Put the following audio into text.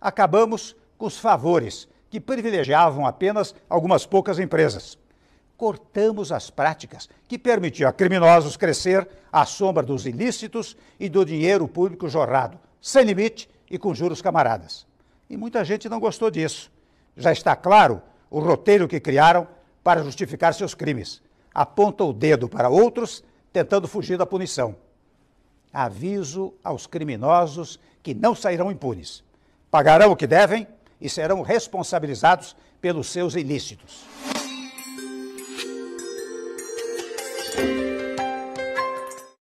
Acabamos com os favores, que privilegiavam apenas algumas poucas empresas. Cortamos as práticas que permitiam a criminosos crescer à sombra dos ilícitos e do dinheiro público jorrado, sem limite e com juros camaradas. E muita gente não gostou disso. Já está claro o roteiro que criaram para justificar seus crimes. Aponta o dedo para outros, tentando fugir da punição. Aviso aos criminosos que não sairão impunes pagarão o que devem e serão responsabilizados pelos seus ilícitos.